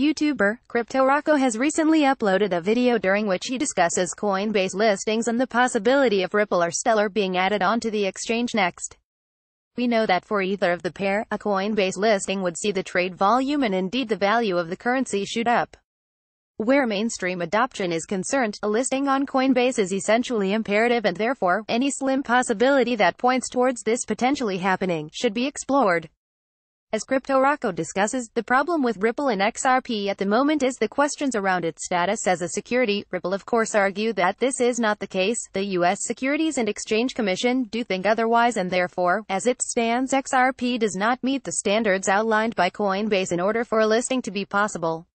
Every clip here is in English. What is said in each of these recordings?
YouTuber, CryptoRocco has recently uploaded a video during which he discusses Coinbase listings and the possibility of Ripple or Stellar being added onto the exchange next. We know that for either of the pair, a Coinbase listing would see the trade volume and indeed the value of the currency shoot up. Where mainstream adoption is concerned, a listing on Coinbase is essentially imperative and therefore, any slim possibility that points towards this potentially happening, should be explored. As CryptoRocco discusses, the problem with Ripple and XRP at the moment is the questions around its status as a security. Ripple of course argue that this is not the case. The U.S. Securities and Exchange Commission do think otherwise and therefore, as it stands XRP does not meet the standards outlined by Coinbase in order for a listing to be possible.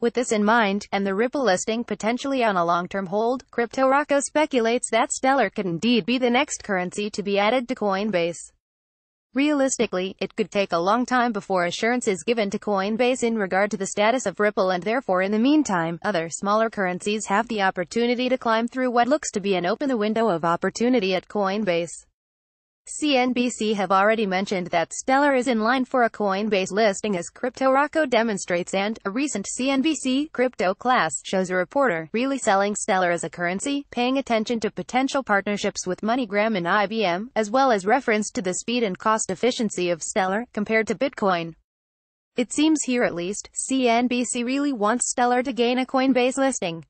With this in mind, and the Ripple listing potentially on a long-term hold, CryptoRocco speculates that Stellar could indeed be the next currency to be added to Coinbase. Realistically, it could take a long time before assurance is given to Coinbase in regard to the status of Ripple and therefore in the meantime, other smaller currencies have the opportunity to climb through what looks to be an open window of opportunity at Coinbase. CNBC have already mentioned that Stellar is in line for a Coinbase listing as CryptoRocco demonstrates and, a recent CNBC crypto class shows a reporter really selling Stellar as a currency, paying attention to potential partnerships with MoneyGram and IBM, as well as reference to the speed and cost efficiency of Stellar, compared to Bitcoin. It seems here at least, CNBC really wants Stellar to gain a Coinbase listing.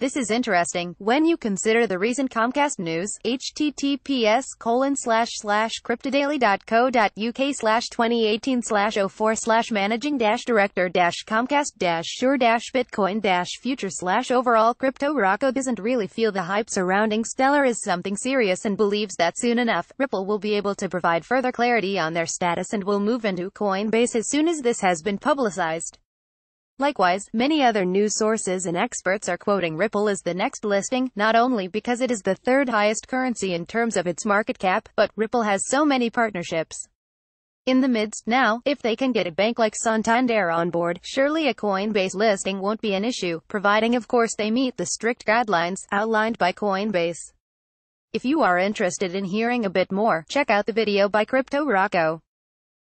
This is interesting when you consider the recent Comcast news, https colon slash slash cryptodaily.co.uk slash 2018 slash 04 slash managing dash director dash Comcast dash sure dash Bitcoin dash future slash overall crypto Rocco doesn't really feel the hype surrounding Stellar is something serious and believes that soon enough, Ripple will be able to provide further clarity on their status and will move into Coinbase as soon as this has been publicized. Likewise, many other news sources and experts are quoting Ripple as the next listing, not only because it is the third highest currency in terms of its market cap, but Ripple has so many partnerships. In the midst now, if they can get a bank like Santander on board, surely a Coinbase listing won't be an issue, providing of course they meet the strict guidelines outlined by Coinbase. If you are interested in hearing a bit more, check out the video by Crypto Rocco.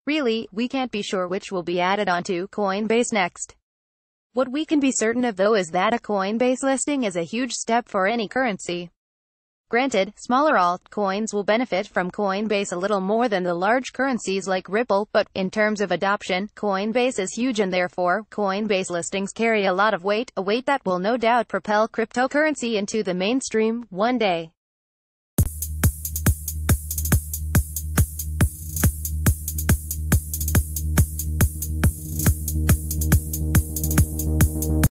Really, we can't be sure which will be added onto Coinbase next. What we can be certain of though is that a Coinbase listing is a huge step for any currency. Granted, smaller altcoins will benefit from Coinbase a little more than the large currencies like Ripple, but, in terms of adoption, Coinbase is huge and therefore, Coinbase listings carry a lot of weight, a weight that will no doubt propel cryptocurrency into the mainstream, one day.